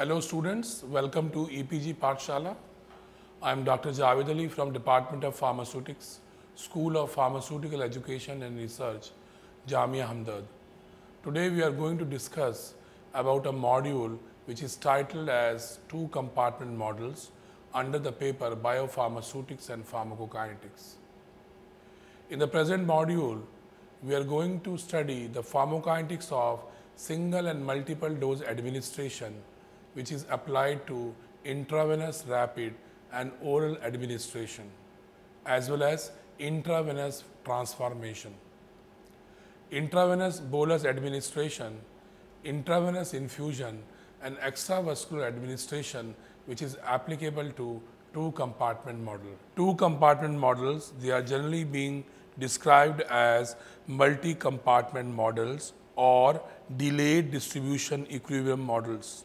Hello students, welcome to EPG Partshala. I am Dr. Javed Ali from Department of Pharmaceutics, School of Pharmaceutical Education and Research, Jamia Hamdard. Today we are going to discuss about a module which is titled as Two Compartment Models under the paper Biopharmaceutics and Pharmacokinetics. In the present module, we are going to study the pharmacokinetics of single and multiple dose administration which is applied to intravenous rapid and oral administration as well as intravenous transformation. Intravenous bolus administration, intravenous infusion and extravascular administration which is applicable to two compartment model. Two compartment models, they are generally being described as multi-compartment models or delayed distribution equilibrium models.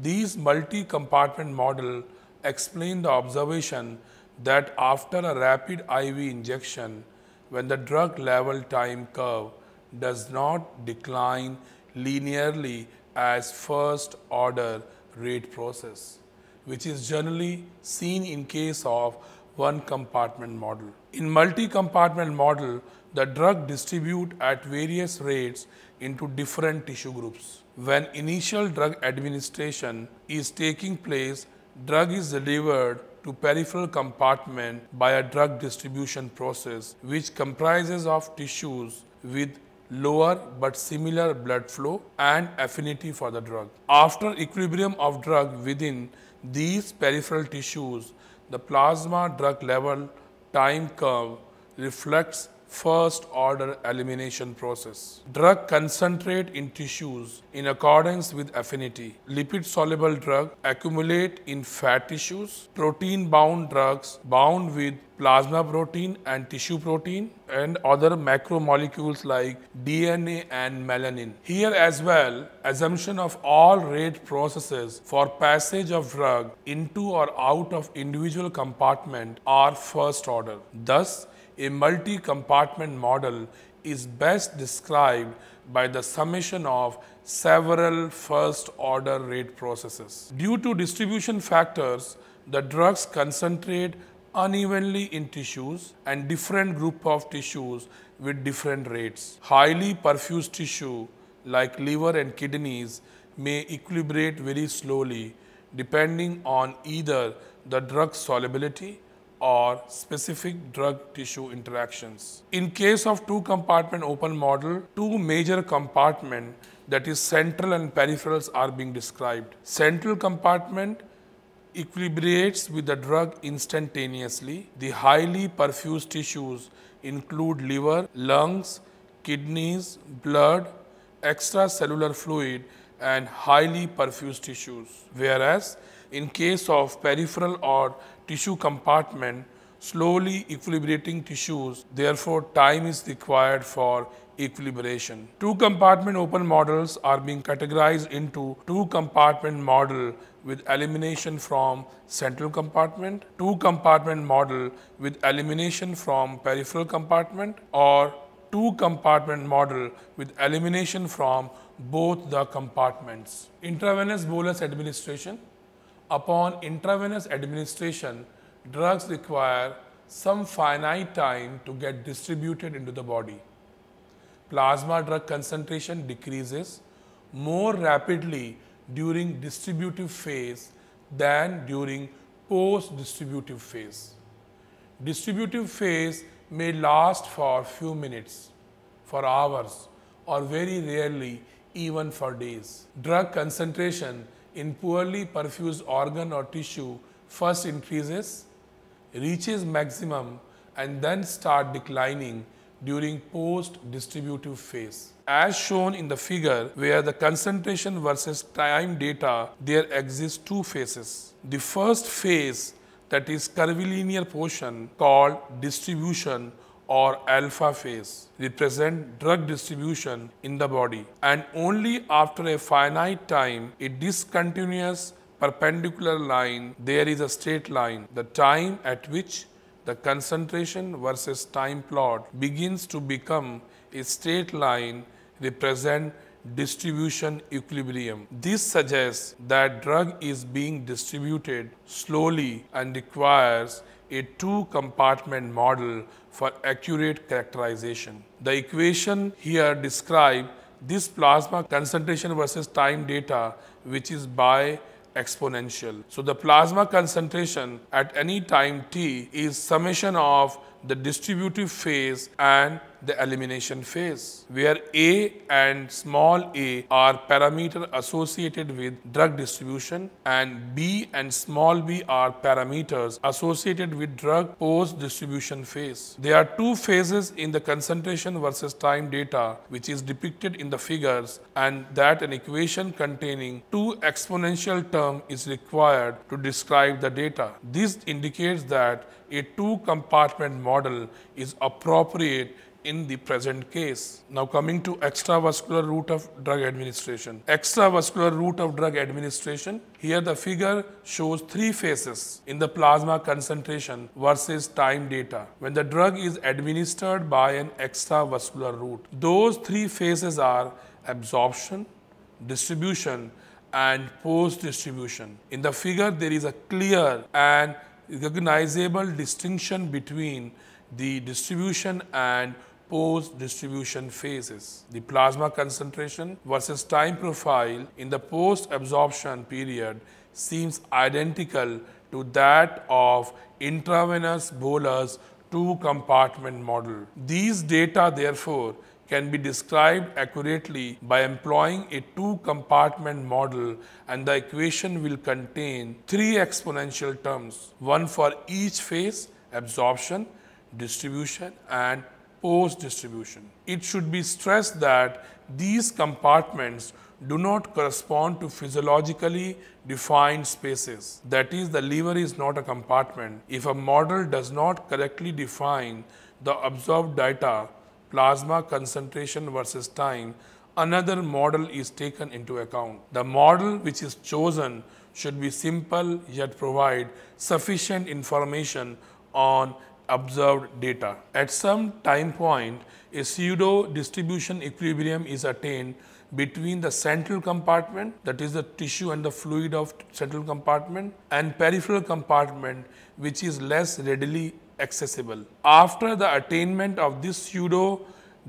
These multi-compartment model explain the observation that after a rapid IV injection, when the drug level time curve does not decline linearly as first order rate process, which is generally seen in case of one compartment model. In multi-compartment model, the drug distribute at various rates into different tissue groups. When initial drug administration is taking place, drug is delivered to peripheral compartment by a drug distribution process which comprises of tissues with lower but similar blood flow and affinity for the drug. After equilibrium of drug within these peripheral tissues, the plasma drug level time curve reflects first order elimination process. Drug concentrate in tissues in accordance with affinity. Lipid soluble drug accumulate in fat tissues. Protein bound drugs bound with plasma protein and tissue protein and other macromolecules like DNA and melanin. Here as well, assumption of all rate processes for passage of drug into or out of individual compartment are first order. Thus, a multi-compartment model is best described by the summation of several first order rate processes. Due to distribution factors, the drugs concentrate unevenly in tissues and different group of tissues with different rates. Highly perfused tissue like liver and kidneys may equilibrate very slowly depending on either the drug solubility or specific drug-tissue interactions. In case of two-compartment open model, two major compartment that is central and peripherals are being described. Central compartment equilibrates with the drug instantaneously. The highly perfused tissues include liver, lungs, kidneys, blood, extracellular fluid and highly perfused tissues. Whereas in case of peripheral or tissue compartment, slowly equilibrating tissues, therefore time is required for equilibration. Two compartment open models are being categorized into two compartment model with elimination from central compartment, two compartment model with elimination from peripheral compartment or two compartment model with elimination from both the compartments. Intravenous bolus administration Upon intravenous administration, drugs require some finite time to get distributed into the body. Plasma drug concentration decreases more rapidly during distributive phase than during post-distributive phase. Distributive phase may last for few minutes, for hours or very rarely even for days. Drug concentration in poorly perfused organ or tissue first increases, reaches maximum and then start declining during post-distributive phase. As shown in the figure where the concentration versus time data, there exist two phases. The first phase that is curvilinear portion called distribution or alpha phase represent drug distribution in the body and only after a finite time a discontinuous perpendicular line there is a straight line the time at which the concentration versus time plot begins to become a straight line represent distribution equilibrium. This suggests that drug is being distributed slowly and requires a two-compartment model for accurate characterization. The equation here describes this plasma concentration versus time data which is by exponential. So the plasma concentration at any time t is summation of the distributive phase and the elimination phase, where A and small a are parameter associated with drug distribution and B and small b are parameters associated with drug post-distribution phase. There are two phases in the concentration versus time data which is depicted in the figures and that an equation containing two exponential term is required to describe the data. This indicates that a two compartment model is appropriate in the present case. Now coming to extravascular route of drug administration. Extravascular route of drug administration, here the figure shows three phases in the plasma concentration versus time data. When the drug is administered by an extravascular route, those three phases are absorption, distribution and post-distribution. In the figure there is a clear and recognizable distinction between the distribution and post distribution phases. The plasma concentration versus time profile in the post absorption period seems identical to that of intravenous bolus two compartment model. These data therefore can be described accurately by employing a two-compartment model and the equation will contain three exponential terms, one for each phase, absorption, distribution and post distribution. It should be stressed that these compartments do not correspond to physiologically defined spaces. That is, the liver is not a compartment. If a model does not correctly define the observed data, plasma concentration versus time, another model is taken into account. The model which is chosen should be simple yet provide sufficient information on observed data. At some time point, a pseudo distribution equilibrium is attained between the central compartment, that is the tissue and the fluid of central compartment, and peripheral compartment, which is less readily accessible. After the attainment of this pseudo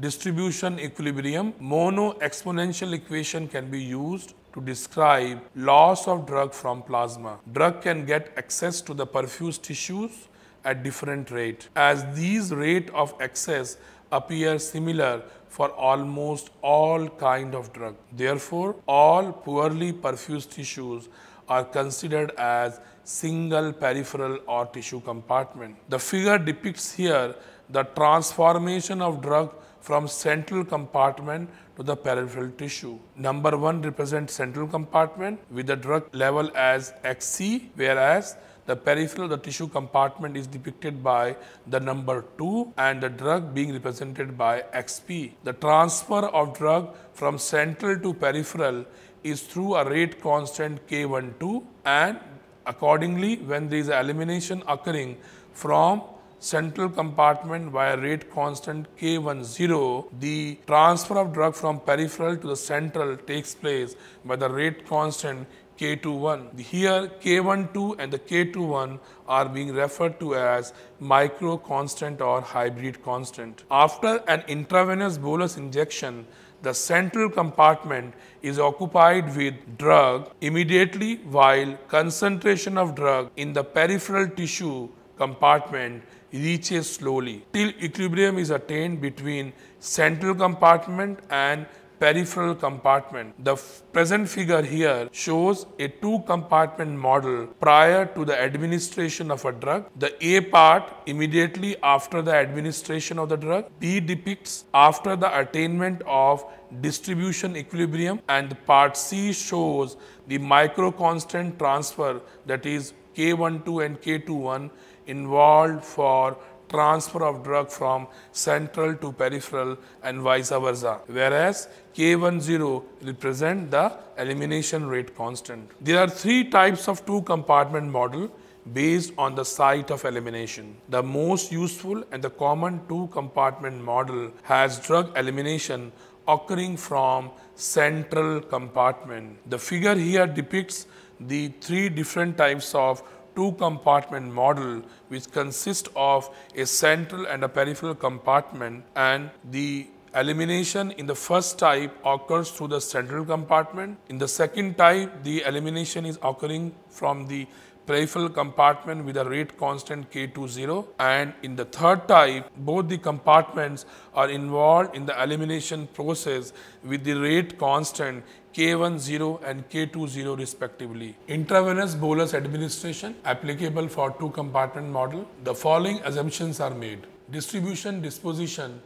distribution equilibrium, mono exponential equation can be used to describe loss of drug from plasma. Drug can get access to the perfused tissues at different rate as these rate of access appear similar for almost all kind of drug. Therefore, all poorly perfused tissues are considered as single peripheral or tissue compartment. The figure depicts here the transformation of drug from central compartment to the peripheral tissue. Number 1 represents central compartment with the drug level as XC whereas the peripheral the tissue compartment is depicted by the number 2 and the drug being represented by XP. The transfer of drug from central to peripheral is through a rate constant K12 and Accordingly, when there is elimination occurring from central compartment via rate constant K10, the transfer of drug from peripheral to the central takes place by the rate constant K21. Here K12 and the K21 are being referred to as micro constant or hybrid constant. After an intravenous bolus injection, the central compartment is occupied with drug immediately while concentration of drug in the peripheral tissue compartment reaches slowly till equilibrium is attained between central compartment and peripheral compartment. The present figure here shows a two compartment model prior to the administration of a drug. The A part immediately after the administration of the drug. B depicts after the attainment of distribution equilibrium and part C shows the micro constant transfer that is K12 and K21 involved for transfer of drug from central to peripheral and vice versa, whereas K10 represent the elimination rate constant. There are three types of two compartment model based on the site of elimination. The most useful and the common two compartment model has drug elimination occurring from central compartment. The figure here depicts the three different types of two compartment model which consists of a central and a peripheral compartment and the elimination in the first type occurs through the central compartment. In the second type, the elimination is occurring from the peripheral compartment with a rate constant K20 and in the third type both the compartments are involved in the elimination process with the rate constant K10 and K20 respectively. Intravenous bolus administration applicable for two compartment model. The following assumptions are made. Distribution, disposition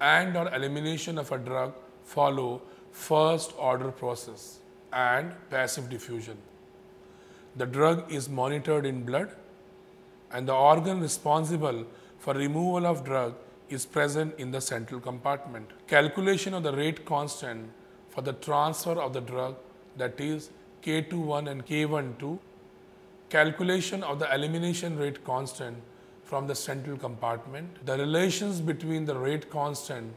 and or elimination of a drug follow first order process and passive diffusion the drug is monitored in blood and the organ responsible for removal of drug is present in the central compartment. Calculation of the rate constant for the transfer of the drug that is K21 and K12, calculation of the elimination rate constant from the central compartment, the relations between the rate constant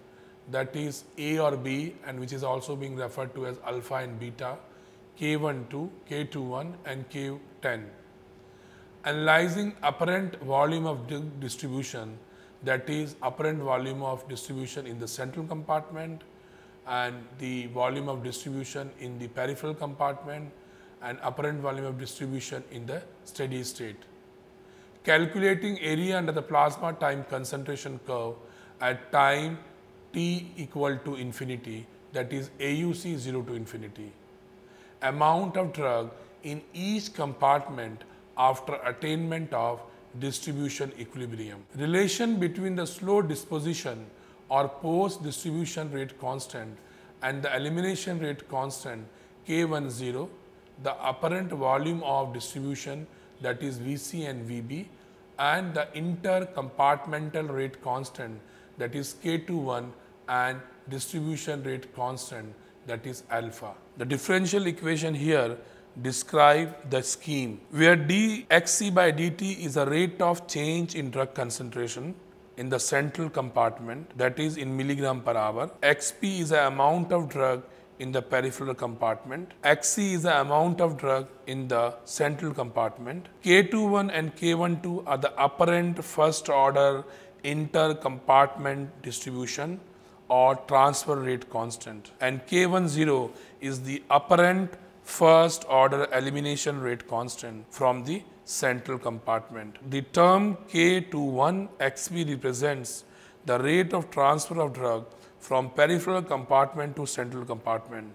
that is A or B and which is also being referred to as alpha and beta K12, K21 and K10. Analyzing apparent volume of distribution that is apparent volume of distribution in the central compartment and the volume of distribution in the peripheral compartment and apparent volume of distribution in the steady state. Calculating area under the plasma time concentration curve at time t equal to infinity that is AUC 0 to infinity amount of drug in each compartment after attainment of distribution equilibrium. Relation between the slow disposition or post distribution rate constant and the elimination rate constant K10, the apparent volume of distribution that is Vc and Vb and the intercompartmental rate constant that is K21 and distribution rate constant that is alpha. The differential equation here describe the scheme where dxc by dt is a rate of change in drug concentration in the central compartment that is in milligram per hour xp is the amount of drug in the peripheral compartment xc is the amount of drug in the central compartment k21 and k12 are the apparent first order inter compartment distribution or transfer rate constant and K10 is the apparent first order elimination rate constant from the central compartment. The term k 21 xv represents the rate of transfer of drug from peripheral compartment to central compartment.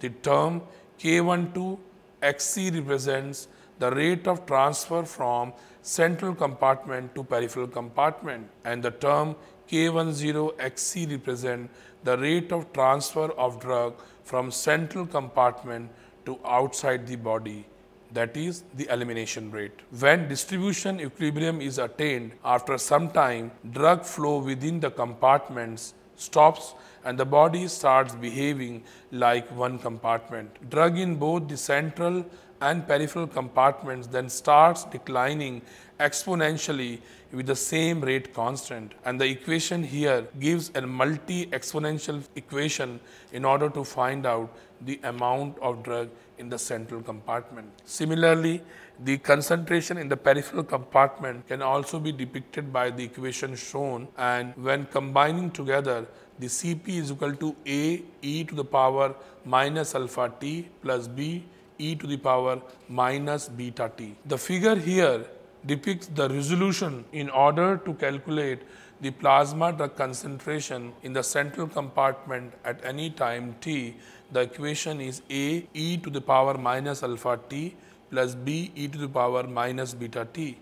The term K12XC represents the rate of transfer from central compartment to peripheral compartment and the term K10XC represent the rate of transfer of drug from central compartment to outside the body that is the elimination rate. When distribution equilibrium is attained after some time, drug flow within the compartments stops and the body starts behaving like one compartment. Drug in both the central and peripheral compartments then starts declining exponentially with the same rate constant and the equation here gives a multi-exponential equation in order to find out the amount of drug in the central compartment. Similarly, the concentration in the peripheral compartment can also be depicted by the equation shown and when combining together the Cp is equal to A e to the power minus alpha t plus B e to the power minus beta t. The figure here depicts the resolution in order to calculate the plasma drug concentration in the central compartment at any time t. The equation is a e to the power minus alpha t plus b e to the power minus beta t,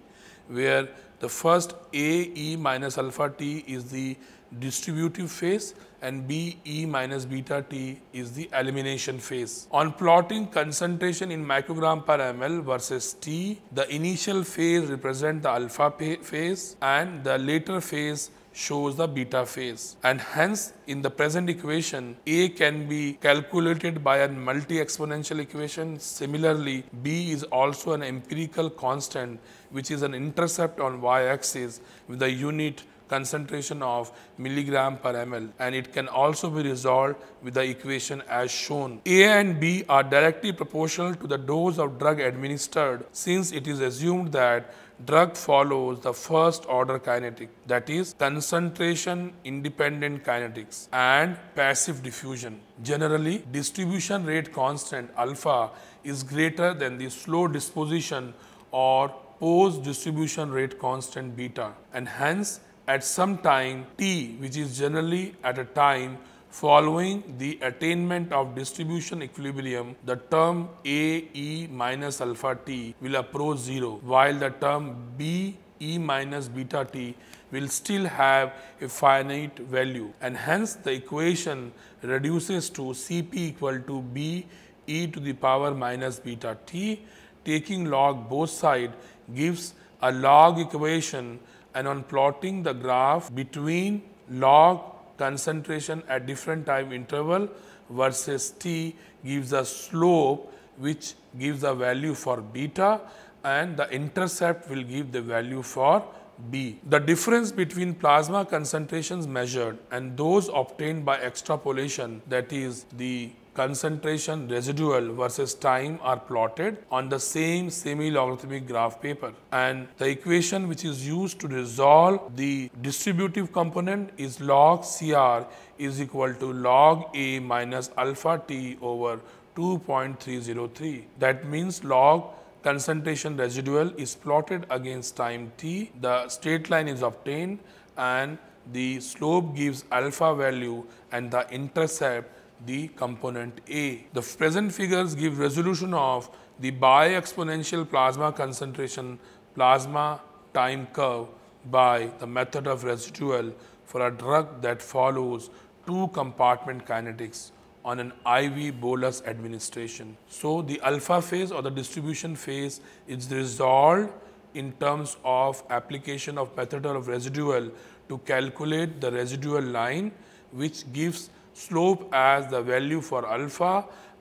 where the first a e minus alpha t is the distributive phase and B E minus beta T is the elimination phase. On plotting concentration in microgram per ml versus T, the initial phase represents the alpha phase and the later phase shows the beta phase and hence in the present equation A can be calculated by a multi-exponential equation. Similarly, B is also an empirical constant which is an intercept on y-axis with the unit concentration of milligram per ml and it can also be resolved with the equation as shown. A and B are directly proportional to the dose of drug administered since it is assumed that drug follows the first order kinetic that is concentration independent kinetics and passive diffusion. Generally distribution rate constant alpha is greater than the slow disposition or pose distribution rate constant beta and hence at some time t which is generally at a time following the attainment of distribution equilibrium the term ae minus alpha t will approach 0 while the term b e minus beta t will still have a finite value and hence the equation reduces to Cp equal to b e to the power minus beta t taking log both side gives a log equation and on plotting the graph between log concentration at different time interval versus t gives a slope which gives a value for beta and the intercept will give the value for B. The difference between plasma concentrations measured and those obtained by extrapolation that is the concentration residual versus time are plotted on the same semi-logarithmic graph paper. And the equation which is used to resolve the distributive component is log CR is equal to log A minus alpha T over 2.303. That means log concentration residual is plotted against time t, the straight line is obtained and the slope gives alpha value and the intercept the component A. The present figures give resolution of the bi-exponential plasma concentration plasma time curve by the method of residual for a drug that follows two compartment kinetics on an IV bolus administration. So, the alpha phase or the distribution phase is resolved in terms of application of method of residual to calculate the residual line which gives slope as the value for alpha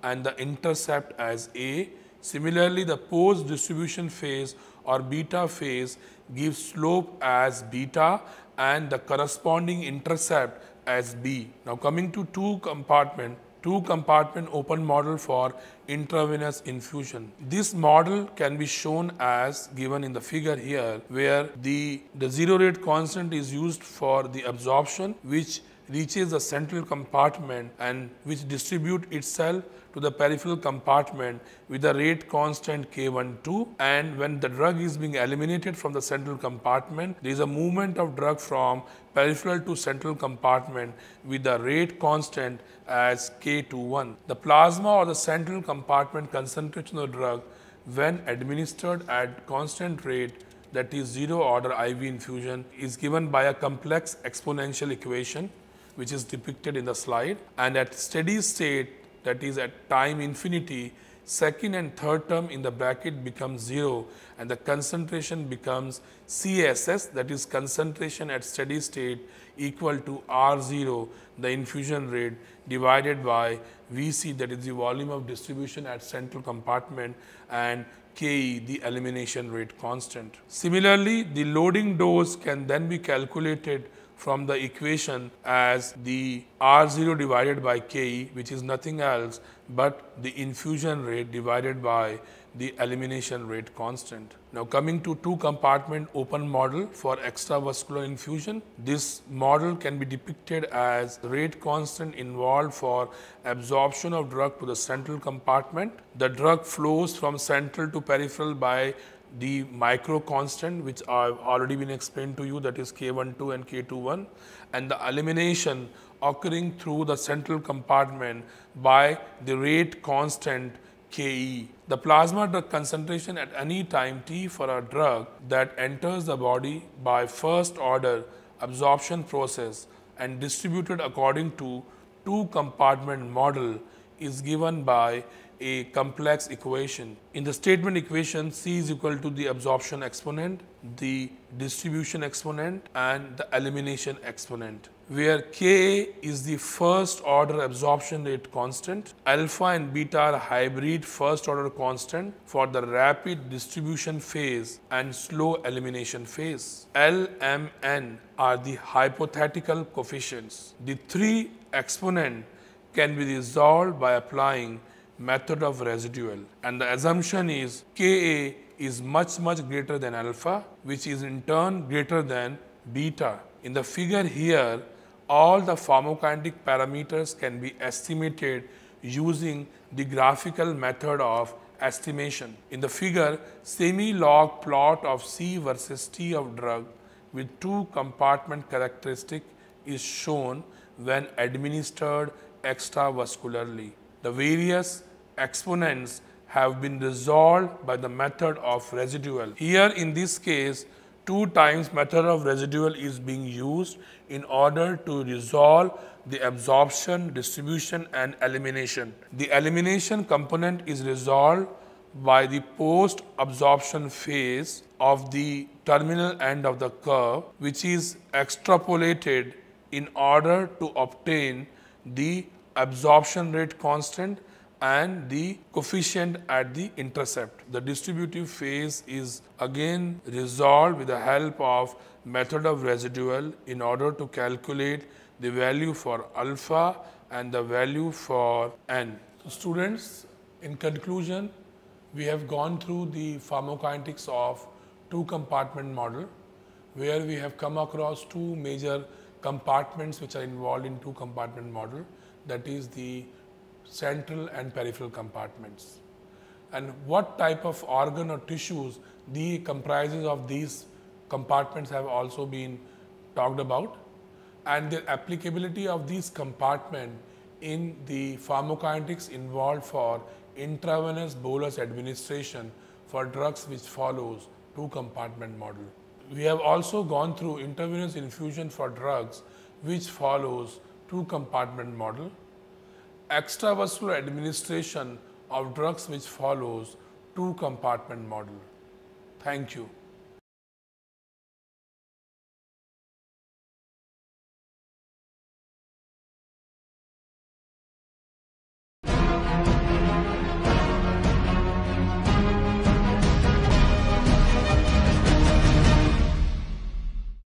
and the intercept as a. Similarly, the post distribution phase or beta phase gives slope as beta and the corresponding intercept as b. Now, coming to two compartment two compartment open model for intravenous infusion. This model can be shown as given in the figure here where the, the zero rate constant is used for the absorption which reaches the central compartment and which distribute itself to the peripheral compartment with a rate constant K12 and when the drug is being eliminated from the central compartment, there is a movement of drug from peripheral to central compartment with a rate constant as K21. The plasma or the central compartment concentration of drug when administered at constant rate that is zero order IV infusion is given by a complex exponential equation which is depicted in the slide. And at steady state, that is at time infinity, second and third term in the bracket becomes 0 and the concentration becomes CSS that is concentration at steady state equal to R0 the infusion rate divided by VC that is the volume of distribution at central compartment and KE the elimination rate constant. Similarly, the loading dose can then be calculated from the equation as the R0 divided by Ke which is nothing else but the infusion rate divided by the elimination rate constant. Now coming to two compartment open model for extravascular infusion, this model can be depicted as rate constant involved for absorption of drug to the central compartment. The drug flows from central to peripheral by the micro constant which I've already been explained to you that is K12 and K21 and the elimination occurring through the central compartment by the rate constant Ke. The plasma drug concentration at any time t for a drug that enters the body by first order absorption process and distributed according to two compartment model is given by a complex equation. In the statement equation, C is equal to the absorption exponent, the distribution exponent and the elimination exponent, where k is the first order absorption rate constant, alpha and beta are hybrid first order constant for the rapid distribution phase and slow elimination phase. L, M, N are the hypothetical coefficients. The three exponent can be resolved by applying method of residual and the assumption is Ka is much much greater than alpha which is in turn greater than beta. In the figure here all the pharmacokinetic parameters can be estimated using the graphical method of estimation. In the figure semi-log plot of C versus T of drug with two compartment characteristic is shown when administered extravascularly the various exponents have been resolved by the method of residual. Here in this case, two times method of residual is being used in order to resolve the absorption, distribution and elimination. The elimination component is resolved by the post absorption phase of the terminal end of the curve which is extrapolated in order to obtain the absorption rate constant and the coefficient at the intercept. The distributive phase is again resolved with the help of method of residual in order to calculate the value for alpha and the value for n. So students, in conclusion, we have gone through the pharmacokinetics of two compartment model where we have come across two major compartments which are involved in two compartment model that is the central and peripheral compartments and what type of organ or tissues the comprises of these compartments have also been talked about and the applicability of these compartments in the pharmacokinetics involved for intravenous bolus administration for drugs which follows two compartment model. We have also gone through intravenous infusion for drugs which follows two-compartment model. Extravascular administration of drugs which follows two-compartment model. Thank you.